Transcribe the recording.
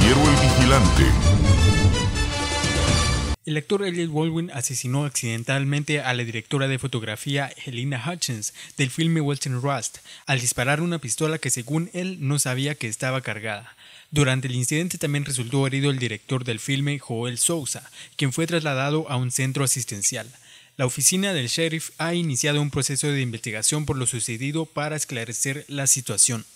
El El actor Elliot Baldwin asesinó accidentalmente a la directora de fotografía Helena Hutchins del filme Walton Rust al disparar una pistola que según él no sabía que estaba cargada. Durante el incidente también resultó herido el director del filme Joel Sousa, quien fue trasladado a un centro asistencial. La oficina del sheriff ha iniciado un proceso de investigación por lo sucedido para esclarecer la situación.